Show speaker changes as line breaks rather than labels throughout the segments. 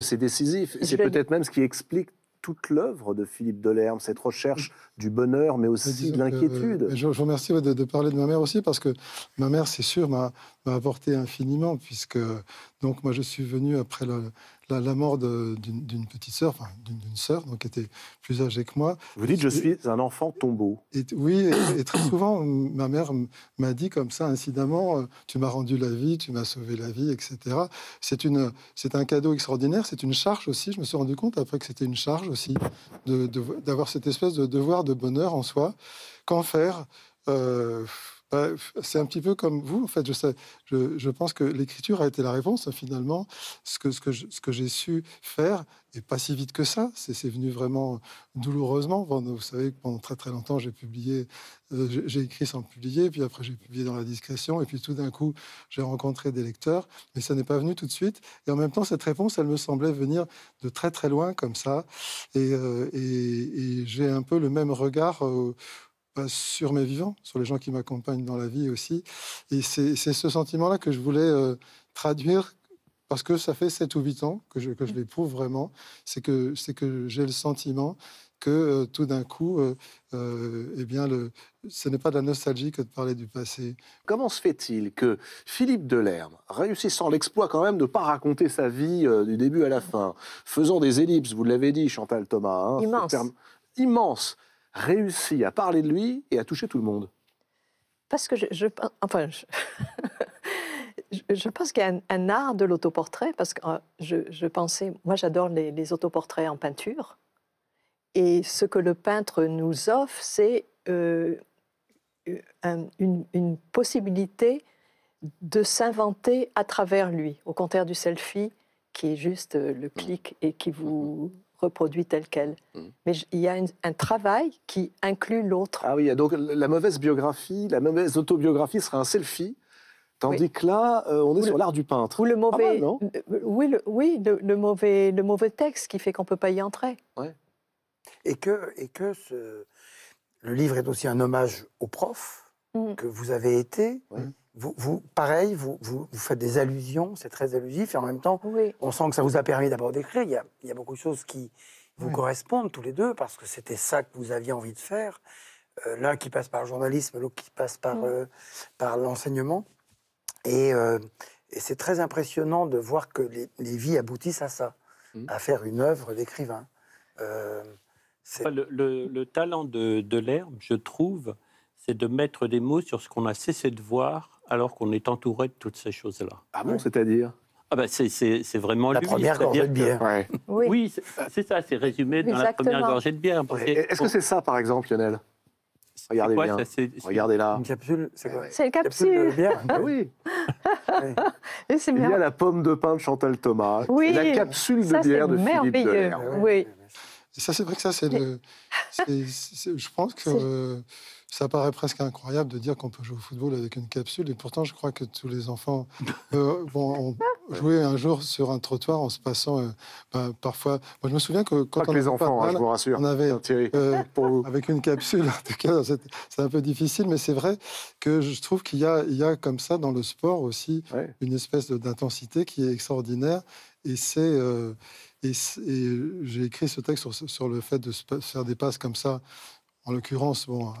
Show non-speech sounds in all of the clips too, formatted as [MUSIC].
C'est décisif. C'est peut-être même ce qui explique toute l'œuvre de Philippe Delerme, cette recherche mm. du bonheur, mais aussi de l'inquiétude. Euh, je,
vous remercie de, de, parler de ma mère aussi, parce que ma mère, c'est sûr, m'a m'a apporté infiniment, puisque donc moi je suis venu après la, la, mort d'une petite sœur, enfin d'une sœur, donc qui était plus âgée que moi. Vous dites, je suis
un enfant tombeau.
Et, oui, et, très souvent, ma mère m'a dit comme ça, incidemment, euh, tu m'as rendu la vie, tu m'as sauvé la vie, etc. C'est un cadeau extraordinaire, c'est une charge aussi. Je me suis rendu compte après que c'était une charge aussi, d'avoir de, cette espèce de devoir de bonheur en soi. Qu'en faire euh, bah, c'est un petit peu comme vous, en fait. Je, sais, je, pense que l'écriture a été la réponse, hein, finalement. Ce que, j'ai su faire, et pas si vite que ça, c'est, venu vraiment douloureusement. Vous savez que pendant très très longtemps, j'ai publié, euh, j'ai, écrit sans publier, puis après j'ai publié dans la discrétion, et puis tout d'un coup, j'ai rencontré des lecteurs, mais ça n'est pas venu tout de suite. Et en même temps, cette réponse, elle me semblait venir de très très loin, comme ça. Et, euh, j'ai un peu le même regard. Euh, sur mes vivants, sur les gens qui m'accompagnent dans la vie aussi. Et c'est ce sentiment-là que je voulais euh, traduire parce que ça fait 7 ou 8 ans que je, que je l'éprouve vraiment. C'est que, que j'ai le sentiment que euh, tout d'un coup, euh, eh bien, le, ce n'est pas de la nostalgie que de parler du passé.
Comment se fait-il que Philippe Delerme, réussissant l'exploit quand même de ne pas raconter sa vie du début à la fin, faisant des ellipses, vous l'avez dit, Chantal Thomas, hein, immense, immense, réussi à parler de lui et à toucher tout le monde Parce que je, je enfin, [LAUGHS] je, pense qu'il y a un, art de l'autoportrait, parce que euh, je, pensais, moi j'adore les, autoportraits en peinture, et ce que le peintre nous offre, c'est euh, une, possibilité de s'inventer à travers lui, au contraire du selfie, qui est juste euh, le mmh. clic et qui vous reproduit tel quel. Mm. Mais il y a un travail qui inclut l'autre. Ah oui, donc la mauvaise biographie, la mauvaise autobiographie sera un selfie. Tandis que là, euh, on est sur l'art du peintre. Ou le mauvais, oui, le, mauvais, le mauvais texte qui fait qu'on ne peut pas y entrer.
Et que, et que le livre est aussi un hommage au prof Mm. que vous avez été. Vous, pareil, vous, vous, faites des allusions, c'est très allusif, et en même temps, on sent que ça vous a permis d'abord d'écrire. Il, y a beaucoup de choses qui vous correspondent tous les deux, parce que c'était ça que vous aviez envie de faire. Euh, l'un qui passe par le journalisme, l'autre qui passe par, mm. euh, par l'enseignement. Euh, et, c'est très impressionnant de voir que les, vies aboutissent à ça, mm. à faire une œuvre d'écrivain.
Le, talent de l'herbe, je trouve, c'est de mettre des mots sur ce qu'on a cessé de voir alors qu'on est entouré de toutes ces choses-là. Ah bon, c'est-à-dire ah ben c'est vraiment la première gorgée de bière. Oui, c'est ça, c'est résumé dans la première gorgée de bière. Est-ce que c'est ça, par exemple, Lionel Regardez bien. Regardez là. Une capsule, c'est une capsule. de bière. Ah oui. [LAUGHS] c'est bien. Il y a la pomme de pain de Chantal Thomas. Oui. la capsule de bière de Philippe merveilleux. Oui.
ça, c'est vrai que ça, c'est le je pense que ça paraît presque incroyable de dire qu'on peut jouer au football avec une capsule. Et pourtant, je crois que tous les enfants [LAUGHS] euh, vont jouer un jour sur un trottoir en se passant euh, bah, parfois. Moi, je me souviens que quand on les enfants, hein, je vous rassure, on avait euh, avec une capsule. En tout cas, c'est un peu difficile, mais c'est vrai que je trouve qu'il y, a, comme ça dans le sport aussi une espèce d'intensité qui est extraordinaire. Et c'est et, j'ai écrit ce texte sur, sur, le fait de se faire des passes comme ça, en l'occurrence, bon, euh,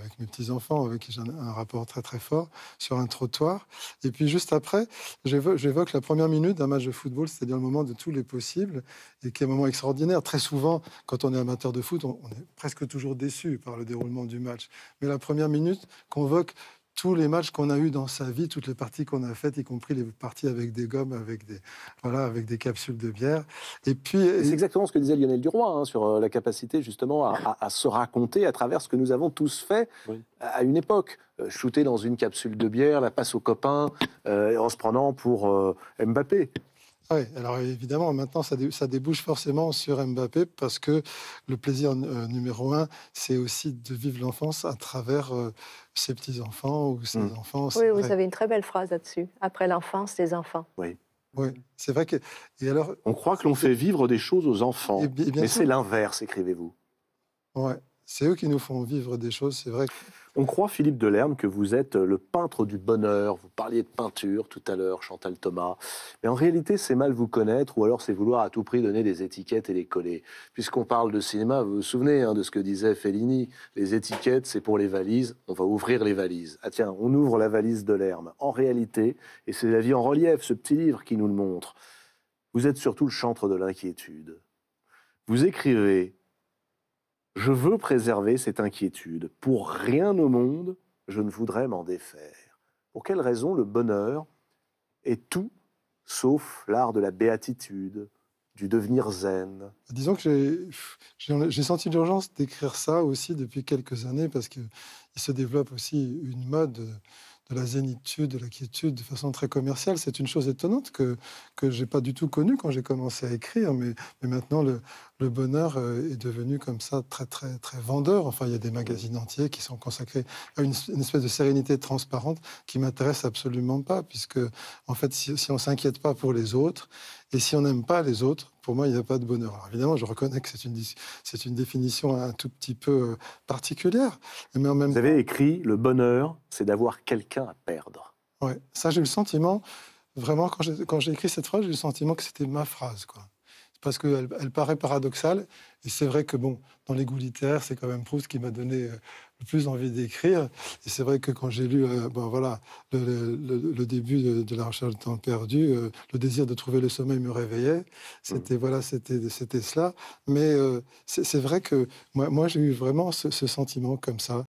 avec mes petits-enfants, avec qui j'ai un, rapport très très fort, sur un trottoir. Et puis juste après, j'évoque la première minute d'un match de football, c'est-à-dire le moment de tous les possibles, et qui est un moment extraordinaire. Très souvent, quand on est amateur de foot, on, est presque toujours déçu par le déroulement du match. Mais la première minute convoque tous les matchs qu'on a eus dans sa vie, toutes les parties qu'on a faites, y compris les parties avec des gommes, avec des, voilà, avec des capsules de bière. Et puis, c'est
exactement ce que disait Lionel Duroy hein, sur euh, la capacité justement à, se raconter à travers ce que nous avons tous fait à une époque. Euh, shooter dans une capsule de bière, la passe aux copains, euh, en se prenant pour Mbappé.
Oui, alors évidemment, maintenant, ça, débouche forcément sur Mbappé parce que le plaisir euh, numéro un, c'est aussi de vivre l'enfance à travers euh, ses petits-enfants ou ses hmm. enfants. Oui, vous avez
une très belle phrase là-dessus. Après l'enfance, les enfants.
Oui. Oui, c'est vrai que. Et alors, On croit que l'on fait
vivre des choses aux enfants, eh eh mais c'est l'inverse, écrivez-vous.
Oui, c'est eux qui nous font vivre des choses, c'est vrai. Que... On croit, Philippe
Lerme, que vous êtes euh, le peintre du bonheur. Vous parliez de peinture tout à l'heure, Chantal Thomas. Mais en réalité, c'est mal vous connaître ou alors c'est vouloir à tout prix donner des étiquettes et les coller. Puisqu'on parle de cinéma, vous vous souvenez hein, de ce que disait Fellini les étiquettes, c'est pour les valises. On va ouvrir les valises. Ah tiens, on ouvre la valise de Delerme. En réalité, et c'est la vie en relief, ce petit livre qui nous le montre, vous êtes surtout le chantre de l'inquiétude. Vous écrivez je veux préserver cette inquiétude. Pour rien au monde, je ne voudrais m'en défaire. Pour quelle raison le bonheur est tout sauf l'art de la béatitude, du devenir zen
Disons que j'ai senti l'urgence d'écrire ça aussi depuis quelques années parce qu'il se développe aussi une mode de la zénitude, de la quiétude de façon très commerciale. C'est une chose étonnante que je n'ai pas du tout connue quand j'ai commencé à écrire, mais, mais maintenant le, le bonheur euh, est devenu comme ça très, très, très vendeur. Enfin, il y a des magazines entiers qui sont consacrés à une, espèce de sérénité transparente qui m'intéresse absolument pas, puisque, en fait, si, si on s'inquiète pas pour les autres, et si on n'aime pas les autres, pour moi, il n'y a pas de bonheur. Alors, évidemment, je reconnais que c'est une, c'est une définition un tout petit peu euh, particulière. Mais
en même Vous avez écrit Le bonheur, c'est d'avoir quelqu'un à perdre.
Oui, ça, j'ai eu le sentiment, vraiment, quand j'ai, écrit cette phrase, j'ai eu le sentiment que c'était ma phrase. Quoi parce qu'elle elle paraît paradoxale. Et c'est vrai que, bon, dans les goûts c'est quand même Proust qui m'a donné euh, le plus envie d'écrire. Et c'est vrai que quand j'ai lu euh, ben voilà, le, début de, de, La recherche du temps perdu, euh, le désir de trouver le sommeil me réveillait. C'était mm. voilà, c'était, c'était cela. Mais c'est, vrai que moi, moi j'ai eu vraiment ce, sentiment comme ça,